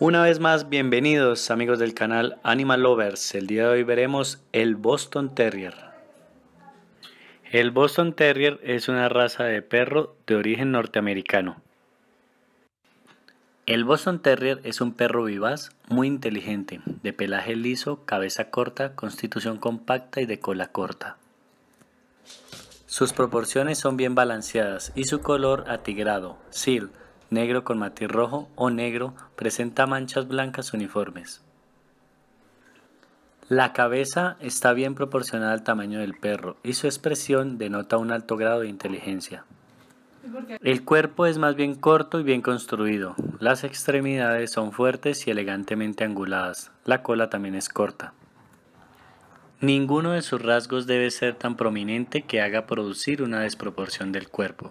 Una vez más, bienvenidos amigos del canal Animal Lovers. El día de hoy veremos el Boston Terrier. El Boston Terrier es una raza de perro de origen norteamericano. El Boston Terrier es un perro vivaz muy inteligente, de pelaje liso, cabeza corta, constitución compacta y de cola corta. Sus proporciones son bien balanceadas y su color atigrado, seal negro con matiz rojo o negro, presenta manchas blancas uniformes. La cabeza está bien proporcionada al tamaño del perro y su expresión denota un alto grado de inteligencia. El cuerpo es más bien corto y bien construido. Las extremidades son fuertes y elegantemente anguladas. La cola también es corta. Ninguno de sus rasgos debe ser tan prominente que haga producir una desproporción del cuerpo.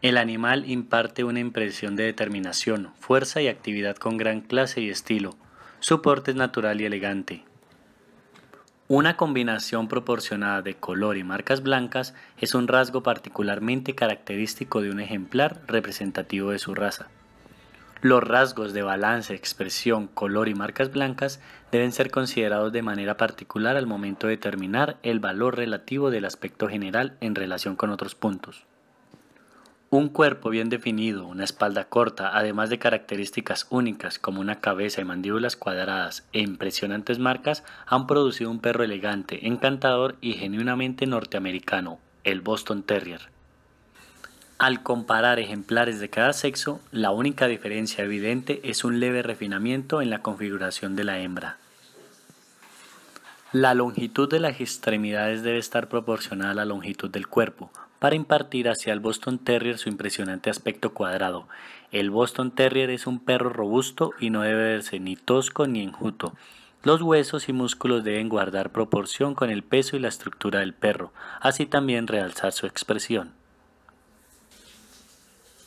El animal imparte una impresión de determinación, fuerza y actividad con gran clase y estilo. Su porte es natural y elegante. Una combinación proporcionada de color y marcas blancas es un rasgo particularmente característico de un ejemplar representativo de su raza. Los rasgos de balance, expresión, color y marcas blancas deben ser considerados de manera particular al momento de determinar el valor relativo del aspecto general en relación con otros puntos. Un cuerpo bien definido, una espalda corta, además de características únicas como una cabeza y mandíbulas cuadradas e impresionantes marcas, han producido un perro elegante, encantador y genuinamente norteamericano, el Boston Terrier. Al comparar ejemplares de cada sexo, la única diferencia evidente es un leve refinamiento en la configuración de la hembra. La longitud de las extremidades debe estar proporcional a la longitud del cuerpo, para impartir hacia el Boston Terrier su impresionante aspecto cuadrado. El Boston Terrier es un perro robusto y no debe verse ni tosco ni enjuto. Los huesos y músculos deben guardar proporción con el peso y la estructura del perro, así también realzar su expresión.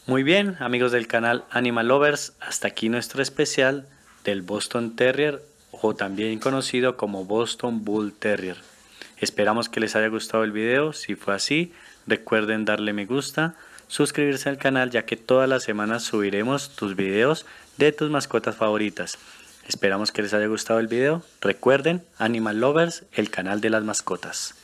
Muy bien, amigos del canal Animal Lovers, hasta aquí nuestro especial del Boston Terrier o también conocido como Boston Bull Terrier. Esperamos que les haya gustado el video, si fue así, Recuerden darle me gusta, suscribirse al canal ya que todas las semanas subiremos tus videos de tus mascotas favoritas. Esperamos que les haya gustado el video. Recuerden, Animal Lovers, el canal de las mascotas.